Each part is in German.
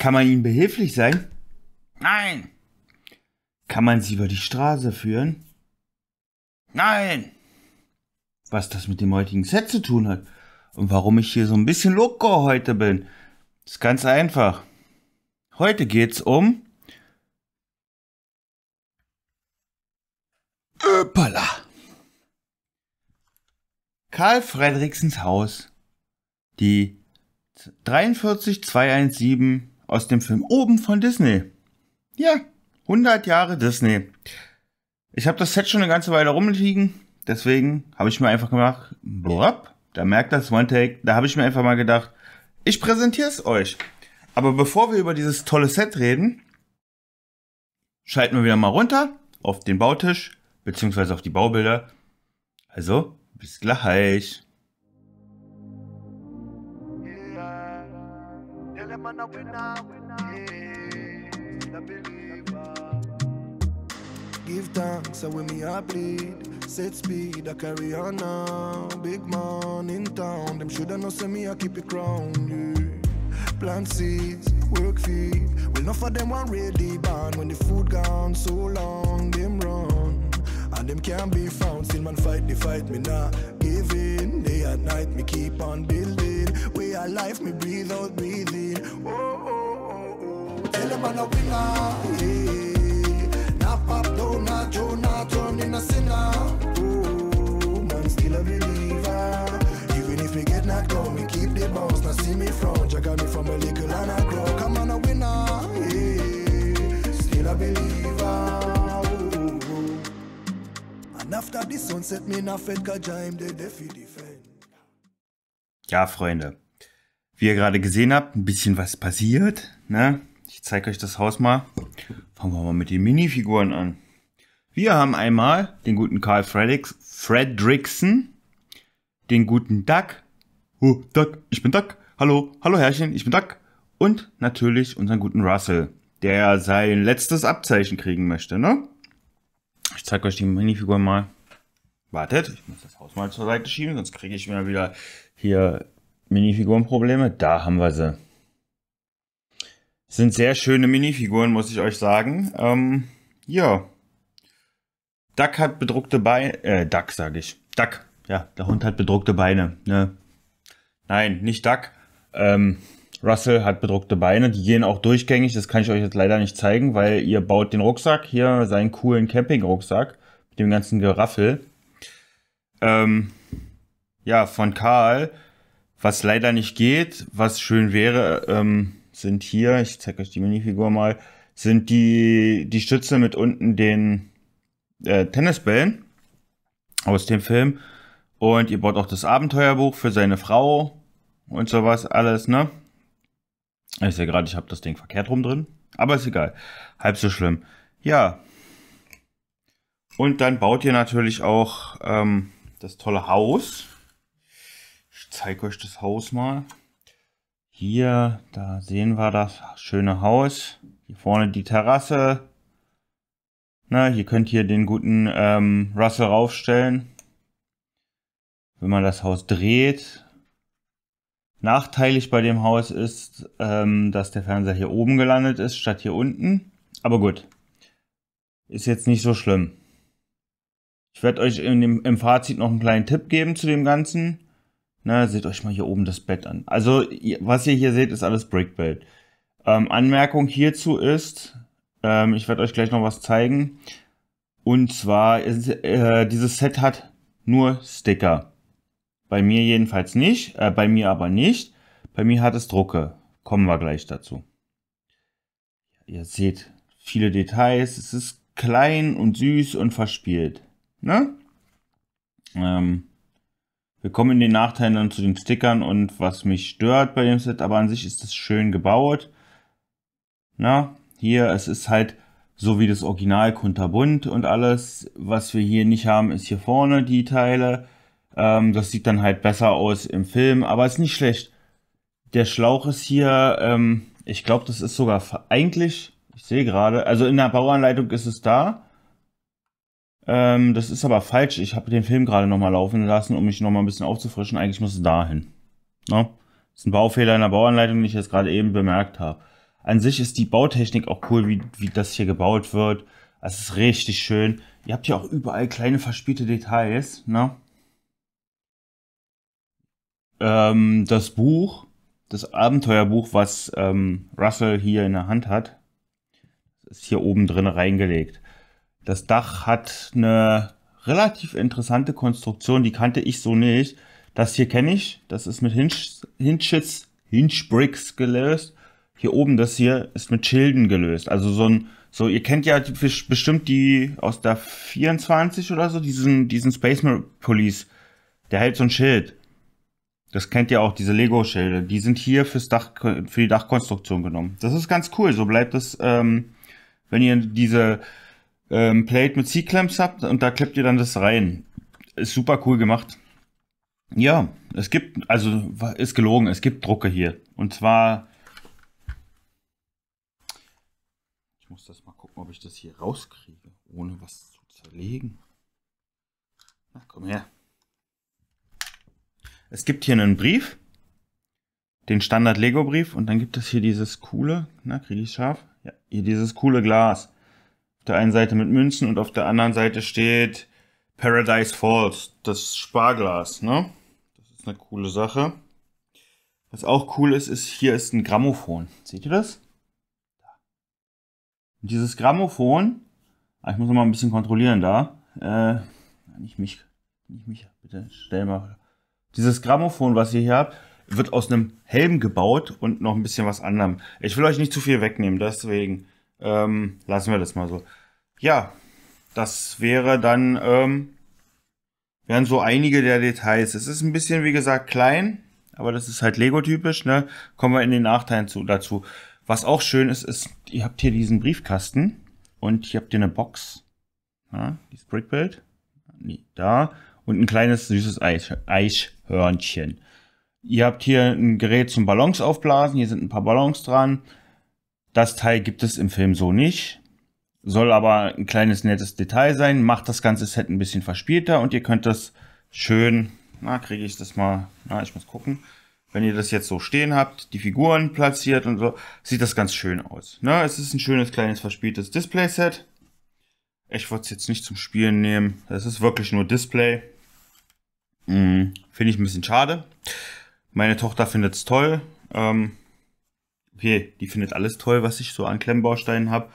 Kann man ihnen behilflich sein? Nein. Kann man sie über die Straße führen? Nein. Was das mit dem heutigen Set zu tun hat und warum ich hier so ein bisschen locker heute bin, ist ganz einfach. Heute geht's um Öppala. Karl Fredriksens Haus. Die 43217 aus dem Film Oben von Disney. Ja, 100 Jahre Disney. Ich habe das Set schon eine ganze Weile rumliegen, deswegen habe ich mir einfach gemacht, blop, da merkt das One Take, da habe ich mir einfach mal gedacht, ich präsentiere es euch. Aber bevor wir über dieses tolle Set reden, schalten wir wieder mal runter auf den Bautisch, beziehungsweise auf die Baubilder. Also, bis gleich. man a winner. Yeah, the believer. Give thanks, away me I bleed. Set speed, I carry on now. Big man in town, them shoulda know say me I keep it crown. Yeah. Plant seeds, work feed. Well, enough of them want ready band when the food gone so long them run and them can't be found. Still man fight the fight, me nah give in. Day and night me keep on building. We are life, me breathe out, breathe in. Oh, oh, oh, oh. Tell them I'm a winner, yeah. Not pop though, not Joe, not turn in a sinner. Oh, man, still a believer. Even if we get knocked down, me keep the bounce. Now see me front, you got me from a little and I grow. Come on, a winner, yeah. Still a believer. And after the sunset, me na fed cause I'm the definitive. Ja, Freunde. Wie ihr gerade gesehen habt, ein bisschen was passiert. Ne? Ich zeige euch das Haus mal. Fangen wir mal mit den Minifiguren an. Wir haben einmal den guten Karl Fredericks, Fredrickson, den guten Duck. Oh, Duck, ich bin Duck. Hallo, hallo Herrchen, ich bin Duck. Und natürlich unseren guten Russell, der sein letztes Abzeichen kriegen möchte, ne? Ich zeige euch die Minifigur mal. Wartet, ich muss das Haus mal zur Seite schieben, sonst kriege ich mir wieder hier Minifigurenprobleme. Da haben wir sie. sind sehr schöne Minifiguren, muss ich euch sagen. Ähm, ja. Duck hat bedruckte Beine. Äh, Duck, sage ich. Duck. Ja, der Hund hat bedruckte Beine. Ne? Nein, nicht Duck. Ähm, Russell hat bedruckte Beine. Die gehen auch durchgängig. Das kann ich euch jetzt leider nicht zeigen, weil ihr baut den Rucksack hier, seinen coolen Campingrucksack mit dem ganzen Geraffel ähm, ja, von Karl, was leider nicht geht, was schön wäre, ähm, sind hier, ich zeige euch die Minifigur mal, sind die, die Stütze mit unten den äh, Tennisbällen aus dem Film. Und ihr baut auch das Abenteuerbuch für seine Frau und sowas alles, ne? Ich sehe gerade, ich habe das Ding verkehrt rum drin. Aber ist egal. Halb so schlimm. Ja. Und dann baut ihr natürlich auch ähm, das tolle Haus. Ich zeige euch das Haus mal. Hier, da sehen wir das schöne Haus. Hier vorne die Terrasse. Na, ihr könnt hier den guten ähm, Russell raufstellen. Wenn man das Haus dreht. Nachteilig bei dem Haus ist, ähm, dass der Fernseher hier oben gelandet ist, statt hier unten. Aber gut. Ist jetzt nicht so schlimm. Ich werde euch dem, im Fazit noch einen kleinen Tipp geben zu dem Ganzen. Na, seht euch mal hier oben das Bett an. Also, was ihr hier seht, ist alles Brickbelt. Ähm, Anmerkung hierzu ist, ähm, ich werde euch gleich noch was zeigen. Und zwar, ist, äh, dieses Set hat nur Sticker. Bei mir jedenfalls nicht, äh, bei mir aber nicht. Bei mir hat es Drucke. Kommen wir gleich dazu. Ihr seht viele Details. Es ist klein und süß und verspielt. Ne? Ähm, wir kommen in den Nachteilen dann zu den Stickern und was mich stört bei dem Set, aber an sich ist es schön gebaut. Na, hier, es ist halt so wie das Original kunterbunt und alles. Was wir hier nicht haben, ist hier vorne die Teile. Ähm, das sieht dann halt besser aus im Film, aber ist nicht schlecht. Der Schlauch ist hier, ähm, ich glaube, das ist sogar eigentlich, ich sehe gerade, also in der Bauanleitung ist es da. Ähm, das ist aber falsch. Ich habe den Film gerade nochmal laufen lassen, um mich nochmal ein bisschen aufzufrischen. Eigentlich muss es dahin. Ne? Das ist ein Baufehler in der Bauanleitung, den ich jetzt gerade eben bemerkt habe. An sich ist die Bautechnik auch cool, wie, wie das hier gebaut wird. Es ist richtig schön. Ihr habt ja auch überall kleine verspielte Details. Ne? Ähm, das Buch, das Abenteuerbuch, was ähm, Russell hier in der Hand hat, ist hier oben drin reingelegt. Das Dach hat eine relativ interessante Konstruktion, die kannte ich so nicht. Das hier kenne ich, das ist mit Hinch, Hinges, Hinge Bricks gelöst. Hier oben, das hier ist mit Schilden gelöst. Also so ein, so ihr kennt ja bestimmt die aus der 24 oder so, diesen, diesen Space Police. Der hält so ein Schild. Das kennt ihr auch, diese Lego-Schilde. Die sind hier fürs Dach, für die Dachkonstruktion genommen. Das ist ganz cool. So bleibt es, ähm, wenn ihr diese, ähm, Plate mit C-Clamps habt und da klebt ihr dann das rein. Ist super cool gemacht. Ja, es gibt, also ist gelogen, es gibt Drucke hier. Und zwar. Ich muss das mal gucken, ob ich das hier rauskriege, ohne was zu zerlegen. Na, komm her. Es gibt hier einen Brief, den Standard-Lego-Brief, und dann gibt es hier dieses coole, na, kriege ich scharf? Ja, hier dieses coole Glas der einen Seite mit Münzen und auf der anderen Seite steht Paradise Falls, das Sparglas, ne? Das ist eine coole Sache. Was auch cool ist, ist, hier ist ein Grammophon. Seht ihr das? Und dieses Grammophon, ah, ich muss noch mal ein bisschen kontrollieren da. Äh, nicht mich, nicht mich, bitte stell mal. Dieses Grammophon, was ihr hier habt, wird aus einem Helm gebaut und noch ein bisschen was anderem. Ich will euch nicht zu viel wegnehmen, deswegen ähm, lassen wir das mal so ja, das wäre dann, ähm, wären so einige der Details. Es ist ein bisschen, wie gesagt, klein, aber das ist halt Lego-typisch, ne? Kommen wir in den Nachteilen zu, dazu. Was auch schön ist, ist, ihr habt hier diesen Briefkasten und hier habt ihr eine Box. Ja, ne? dieses Brickbild. Nee, da. Und ein kleines süßes Eichhörnchen. Ihr habt hier ein Gerät zum Ballons aufblasen. Hier sind ein paar Ballons dran. Das Teil gibt es im Film so nicht. Soll aber ein kleines nettes Detail sein, macht das ganze Set ein bisschen verspielter und ihr könnt das schön, na kriege ich das mal, na ich muss gucken, wenn ihr das jetzt so stehen habt, die Figuren platziert und so, sieht das ganz schön aus. Ne? Es ist ein schönes, kleines, verspieltes Display-Set. Ich wollte es jetzt nicht zum Spielen nehmen. Es ist wirklich nur Display. Mhm. Finde ich ein bisschen schade. Meine Tochter findet es toll. Ähm, okay, die findet alles toll, was ich so an Klemmbausteinen habe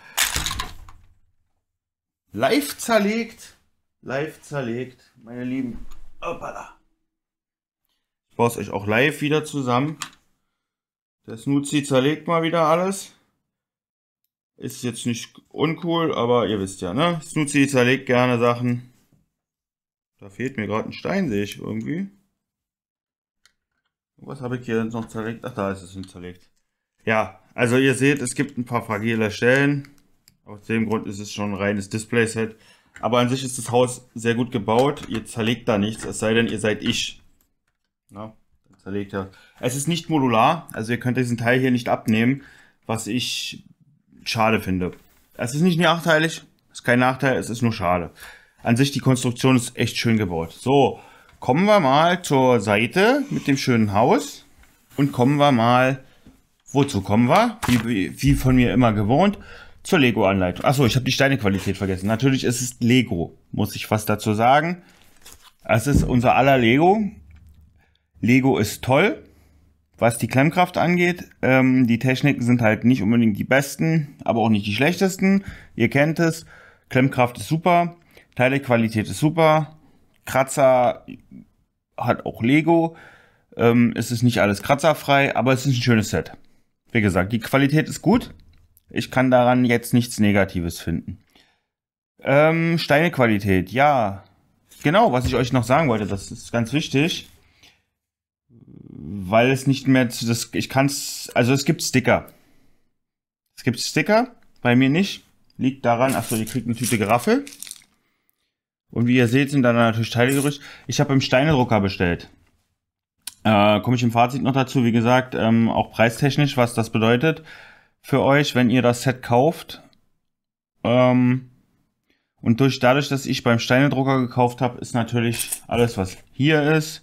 live zerlegt. Live zerlegt, meine Lieben. Hoppala. Ich baue es euch auch live wieder zusammen. Der Snoozy zerlegt mal wieder alles. Ist jetzt nicht uncool, aber ihr wisst ja, ne? Snoozy zerlegt gerne Sachen. Da fehlt mir gerade ein Stein, sehe ich irgendwie. Was habe ich hier noch zerlegt? Ach, da ist es hin zerlegt. Ja, also ihr seht, es gibt ein paar fragile Stellen. Aus dem Grund ist es schon ein reines Display-Set. Aber an sich ist das Haus sehr gut gebaut. Ihr zerlegt da nichts, es sei denn, ihr seid ich. Na, zerlegt ihr. Es ist nicht modular, also ihr könnt diesen Teil hier nicht abnehmen, was ich schade finde. Es ist nicht nachteilig, ist kein Nachteil, es ist nur schade. An sich, die Konstruktion ist echt schön gebaut. So, kommen wir mal zur Seite mit dem schönen Haus. Und kommen wir mal, wozu kommen wir? Wie, wie von mir immer gewohnt, zur Lego-Anleitung. Achso, ich habe die Steinequalität vergessen. Natürlich ist es Lego, muss ich was dazu sagen. Es ist unser aller Lego. Lego ist toll, was die Klemmkraft angeht. Ähm, die Techniken sind halt nicht unbedingt die besten, aber auch nicht die schlechtesten. Ihr kennt es. Klemmkraft ist super, Teilequalität ist super, Kratzer hat auch Lego. Ähm, es ist nicht alles kratzerfrei, aber es ist ein schönes Set. Wie gesagt, die Qualität ist gut. Ich kann daran jetzt nichts Negatives finden. Ähm, Steinequalität, ja. Genau, was ich euch noch sagen wollte, das ist ganz wichtig. Weil es nicht mehr, das, ich kann es, also es gibt Sticker. Es gibt Sticker, bei mir nicht. Liegt daran, achso, ihr kriegt eine Tüte Geraffel. Und wie ihr seht, sind da natürlich Teile gerüstet. Ich habe im Steinedrucker bestellt. Äh, Komme ich im Fazit noch dazu, wie gesagt, ähm, auch preistechnisch, was das bedeutet für euch, wenn ihr das Set kauft. Ähm, und durch, dadurch, dass ich beim Steinedrucker gekauft habe, ist natürlich alles, was hier ist,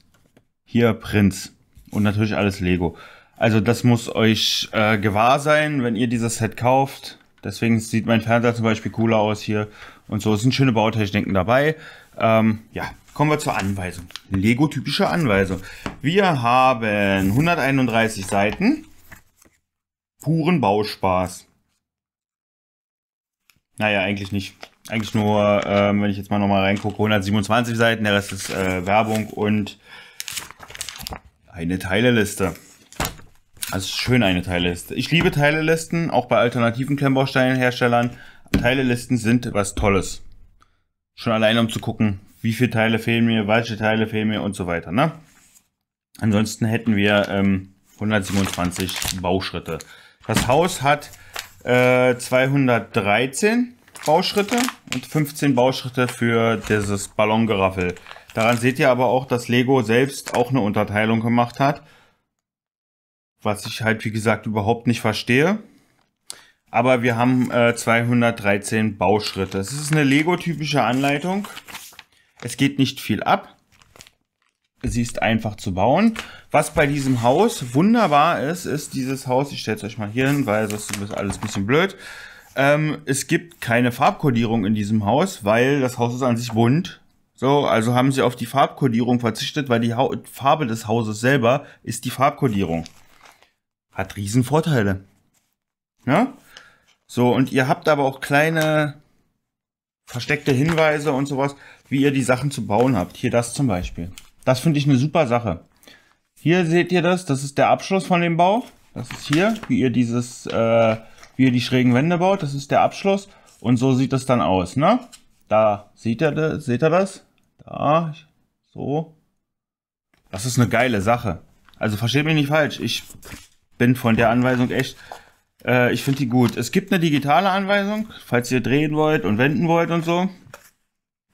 hier Prinz. Und natürlich alles Lego. Also das muss euch äh, gewahr sein, wenn ihr dieses Set kauft. Deswegen sieht mein Fernseher zum Beispiel cooler aus hier. Und so es sind schöne Bautechniken dabei. Ähm, ja, kommen wir zur Anweisung. Lego-typische Anweisung. Wir haben 131 Seiten puren Bauspaß. Naja, eigentlich nicht. Eigentlich nur, ähm, wenn ich jetzt mal nochmal reingucke, 127 Seiten, der Rest ist äh, Werbung und eine Teileliste. Also schön eine Teileliste. Ich liebe Teilelisten, auch bei alternativen Klemmbausteinherstellern. Teilelisten sind was Tolles. Schon allein um zu gucken, wie viele Teile fehlen mir, welche Teile fehlen mir und so weiter. Ne? Ansonsten hätten wir ähm, 127 Bauschritte. Das Haus hat äh, 213 Bauschritte und 15 Bauschritte für dieses Ballongeraffel. Daran seht ihr aber auch, dass Lego selbst auch eine Unterteilung gemacht hat. Was ich halt, wie gesagt, überhaupt nicht verstehe. Aber wir haben äh, 213 Bauschritte. Es ist eine Lego-typische Anleitung. Es geht nicht viel ab. Sie ist einfach zu bauen. Was bei diesem Haus wunderbar ist, ist dieses Haus, ich stelle es euch mal hier hin, weil das ist alles ein bisschen blöd. Ähm, es gibt keine Farbkodierung in diesem Haus, weil das Haus ist an sich bunt. So, also haben sie auf die Farbkodierung verzichtet, weil die ha Farbe des Hauses selber ist die Farbkodierung. Hat riesen Vorteile. Ja? So, und ihr habt aber auch kleine versteckte Hinweise und sowas, wie ihr die Sachen zu bauen habt. Hier das zum Beispiel. Das finde ich eine super Sache. Hier seht ihr das, das ist der Abschluss von dem Bau. Das ist hier, wie ihr dieses, äh, wie ihr die schrägen Wände baut, das ist der Abschluss. Und so sieht das dann aus, ne? Da seht ihr, seht ihr das? Da, so. Das ist eine geile Sache. Also versteht mich nicht falsch, ich bin von der Anweisung echt, äh, ich finde die gut. Es gibt eine digitale Anweisung, falls ihr drehen wollt und wenden wollt und so.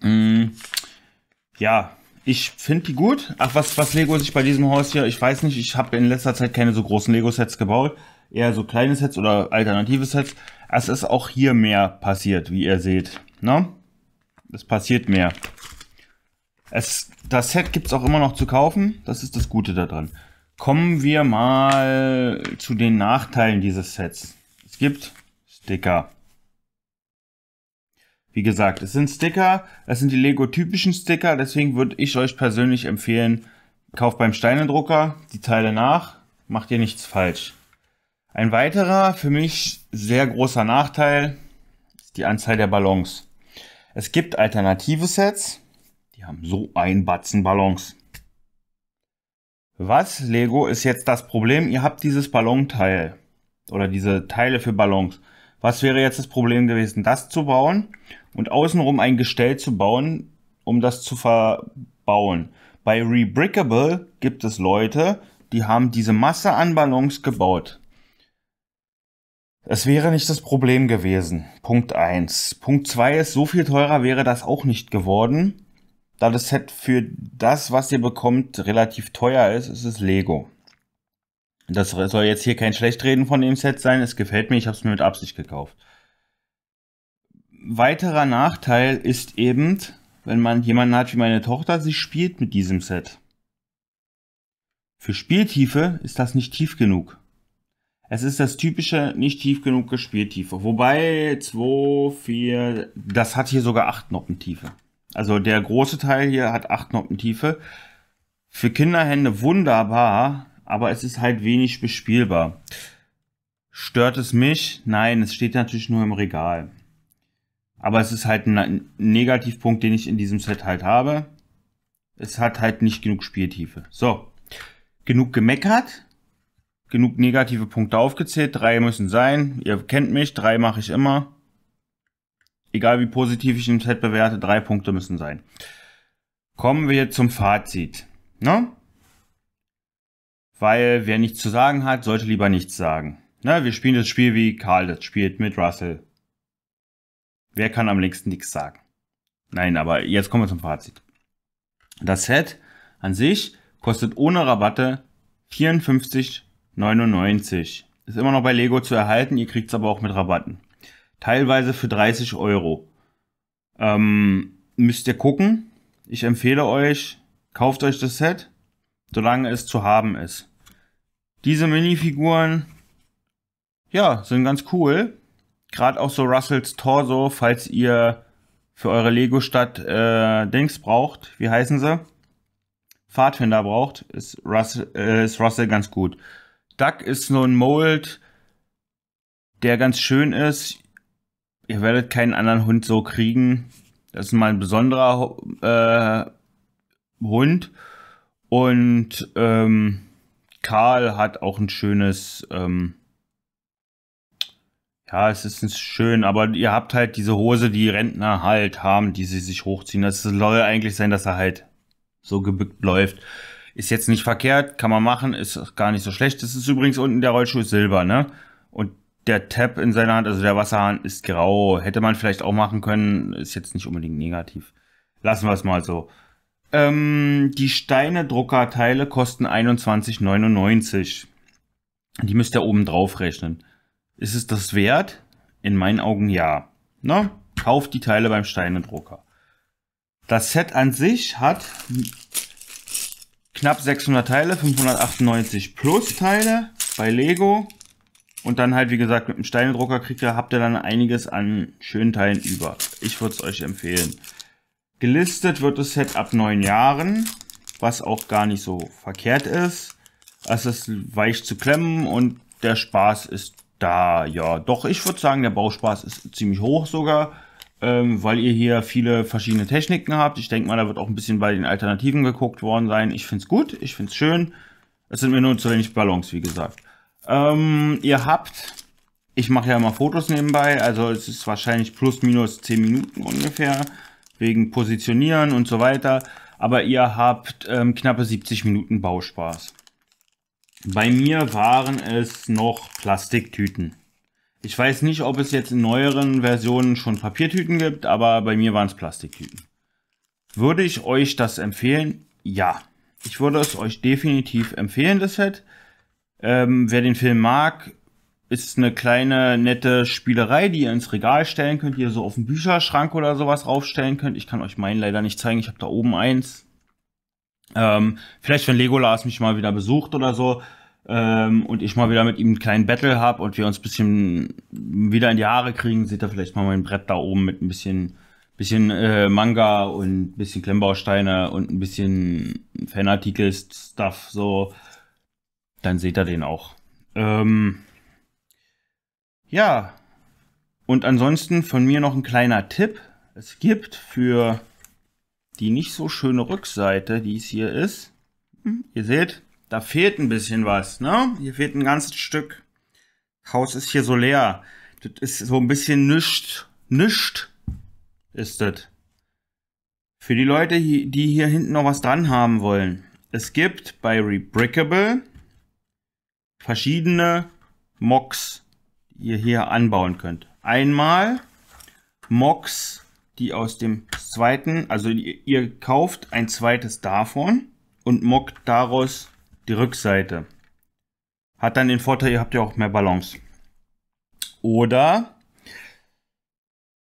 Mm, ja, ich finde die gut. Ach, was, was Lego sich bei diesem Haus hier, ich weiß nicht, ich habe in letzter Zeit keine so großen Lego-Sets gebaut. Eher so kleine Sets oder alternative Sets. Es ist auch hier mehr passiert, wie ihr seht. Ne? Es passiert mehr. Es, das Set gibt es auch immer noch zu kaufen. Das ist das Gute daran. Kommen wir mal zu den Nachteilen dieses Sets. Es gibt Sticker. Wie gesagt, es sind Sticker, es sind die Lego-typischen Sticker, deswegen würde ich euch persönlich empfehlen, kauft beim Steinedrucker die Teile nach, macht ihr nichts falsch. Ein weiterer, für mich sehr großer Nachteil, ist die Anzahl der Ballons. Es gibt alternative Sets, die haben so ein Batzen Ballons. Was, Lego, ist jetzt das Problem? Ihr habt dieses Ballonteil oder diese Teile für Ballons. Was wäre jetzt das Problem gewesen, das zu bauen und außenrum ein Gestell zu bauen, um das zu verbauen? Bei Rebrickable gibt es Leute, die haben diese Masse an Ballons gebaut. Es wäre nicht das Problem gewesen. Punkt eins. Punkt zwei ist, so viel teurer wäre das auch nicht geworden. Da das Set für das, was ihr bekommt, relativ teuer ist, ist es Lego. Das soll jetzt hier kein Schlechtreden von dem Set sein. Es gefällt mir, ich habe es mir mit Absicht gekauft. Weiterer Nachteil ist eben, wenn man jemanden hat wie meine Tochter, sie spielt mit diesem Set. Für Spieltiefe ist das nicht tief genug. Es ist das typische nicht tief genug Spieltiefe. Wobei 2, 4, das hat hier sogar 8 Noppen Tiefe. Also der große Teil hier hat 8 Noppen Tiefe. Für Kinderhände wunderbar aber es ist halt wenig bespielbar. Stört es mich? Nein, es steht natürlich nur im Regal. Aber es ist halt ein Negativpunkt, den ich in diesem Set halt habe. Es hat halt nicht genug Spieltiefe. So, genug gemeckert, genug negative Punkte aufgezählt. Drei müssen sein. Ihr kennt mich, drei mache ich immer. Egal wie positiv ich im Set bewerte, drei Punkte müssen sein. Kommen wir jetzt zum Fazit. Ne? Weil wer nichts zu sagen hat, sollte lieber nichts sagen. Na, ne, wir spielen das Spiel wie Karl das spielt mit Russell. Wer kann am längsten nichts sagen? Nein, aber jetzt kommen wir zum Fazit. Das Set an sich kostet ohne Rabatte 54,99. Ist immer noch bei Lego zu erhalten, ihr kriegt es aber auch mit Rabatten. Teilweise für 30 Euro. Ähm, müsst ihr gucken. Ich empfehle euch, kauft euch das Set solange es zu haben ist. Diese Minifiguren, ja, sind ganz cool. Gerade auch so Russells Torso, falls ihr für eure Lego-Stadt äh, Dings braucht, wie heißen sie? Pfadfinder braucht, ist Russell, äh, ist Russell ganz gut. Duck ist so ein Mold, der ganz schön ist. Ihr werdet keinen anderen Hund so kriegen. Das ist mal ein besonderer äh, Hund. Und ähm, Karl hat auch ein schönes, ähm, ja, es ist schön, aber ihr habt halt diese Hose, die Rentner halt haben, die sie sich hochziehen. Das soll eigentlich sein, dass er halt so gebückt läuft. Ist jetzt nicht verkehrt, kann man machen, ist gar nicht so schlecht. Das ist übrigens unten der Rollschuh ist silber, ne? Und der Tab in seiner Hand, also der Wasserhahn, ist grau. Hätte man vielleicht auch machen können, ist jetzt nicht unbedingt negativ. Lassen wir es mal so. Ähm, die Steine-Druckerteile kosten 21,99. Die müsst ihr oben drauf rechnen. Ist es das wert? In meinen Augen ja. Na, ne? kauft die Teile beim Steine-Drucker. Das Set an sich hat knapp 600 Teile, 598 plus Teile bei Lego. Und dann halt, wie gesagt, mit dem Steinedrucker kriegt ihr, habt ihr dann einiges an schönen Teilen über. Ich würde es euch empfehlen. Gelistet wird das Set ab neun Jahren, was auch gar nicht so verkehrt ist. Es ist weich zu klemmen und der Spaß ist da. Ja, doch, ich würde sagen, der Bauspaß ist ziemlich hoch sogar, ähm, weil ihr hier viele verschiedene Techniken habt. Ich denke mal, da wird auch ein bisschen bei den Alternativen geguckt worden sein. Ich finde es gut, ich finde es schön. Es sind mir nur zu wenig Ballons, wie gesagt. Ähm, ihr habt, ich mache ja immer Fotos nebenbei, also es ist wahrscheinlich plus minus 10 Minuten ungefähr wegen Positionieren und so weiter. Aber ihr habt ähm, knappe 70 Minuten Bauspaß. Bei mir waren es noch Plastiktüten. Ich weiß nicht, ob es jetzt in neueren Versionen schon Papiertüten gibt, aber bei mir waren es Plastiktüten. Würde ich euch das empfehlen? Ja. Ich würde es euch definitiv empfehlen, das Set. Ähm, wer den Film mag, ist eine kleine, nette Spielerei, die ihr ins Regal stellen könnt, die ihr so auf den Bücherschrank oder sowas raufstellen könnt. Ich kann euch meinen leider nicht zeigen, ich habe da oben eins. Ähm, vielleicht, wenn Legolas mich mal wieder besucht oder so ähm, und ich mal wieder mit ihm einen kleinen Battle habe und wir uns ein bisschen wieder in die Haare kriegen, seht ihr vielleicht mal mein Brett da oben mit ein bisschen, bisschen äh, Manga und ein bisschen Klemmbausteine und ein bisschen Fanartikel-Stuff, so. Dann seht ihr den auch. Ähm, ja, und ansonsten von mir noch ein kleiner Tipp. Es gibt für die nicht so schöne Rückseite, die es hier ist, hm, ihr seht, da fehlt ein bisschen was, ne? Hier fehlt ein ganzes Stück. Haus ist hier so leer. Das ist so ein bisschen nischt, nischt ist das. Für die Leute, die hier hinten noch was dran haben wollen. Es gibt bei Rebrickable verschiedene Mocks ihr hier anbauen könnt. Einmal Mocks, die aus dem zweiten, also ihr, ihr kauft ein zweites davon und mockt daraus die Rückseite. Hat dann den Vorteil, ihr habt ja auch mehr Balance. Oder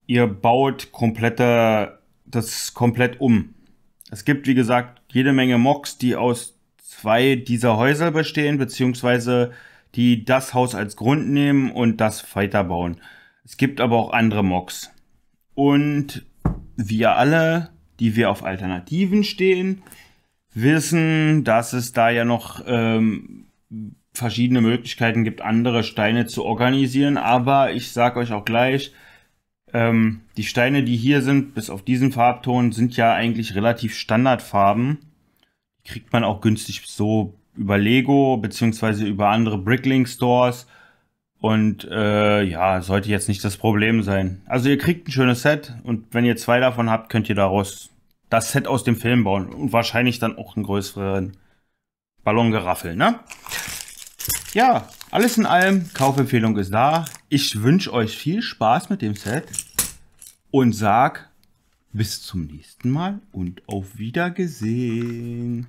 ihr baut komplette, das komplett um. Es gibt, wie gesagt, jede Menge Mocks, die aus zwei dieser Häuser bestehen, beziehungsweise die das Haus als Grund nehmen und das weiterbauen. Es gibt aber auch andere Mocks. Und wir alle, die wir auf Alternativen stehen, wissen, dass es da ja noch ähm, verschiedene Möglichkeiten gibt, andere Steine zu organisieren. Aber ich sage euch auch gleich, ähm, die Steine, die hier sind, bis auf diesen Farbton, sind ja eigentlich relativ Standardfarben. Die kriegt man auch günstig so über Lego beziehungsweise über andere Bricklink-Stores. Und äh, ja, sollte jetzt nicht das Problem sein. Also ihr kriegt ein schönes Set und wenn ihr zwei davon habt, könnt ihr daraus das Set aus dem Film bauen. Und wahrscheinlich dann auch einen größeren Ballongeraffel, ne? Ja, alles in allem, Kaufempfehlung ist da. Ich wünsche euch viel Spaß mit dem Set und sag bis zum nächsten Mal und auf Wiedersehen.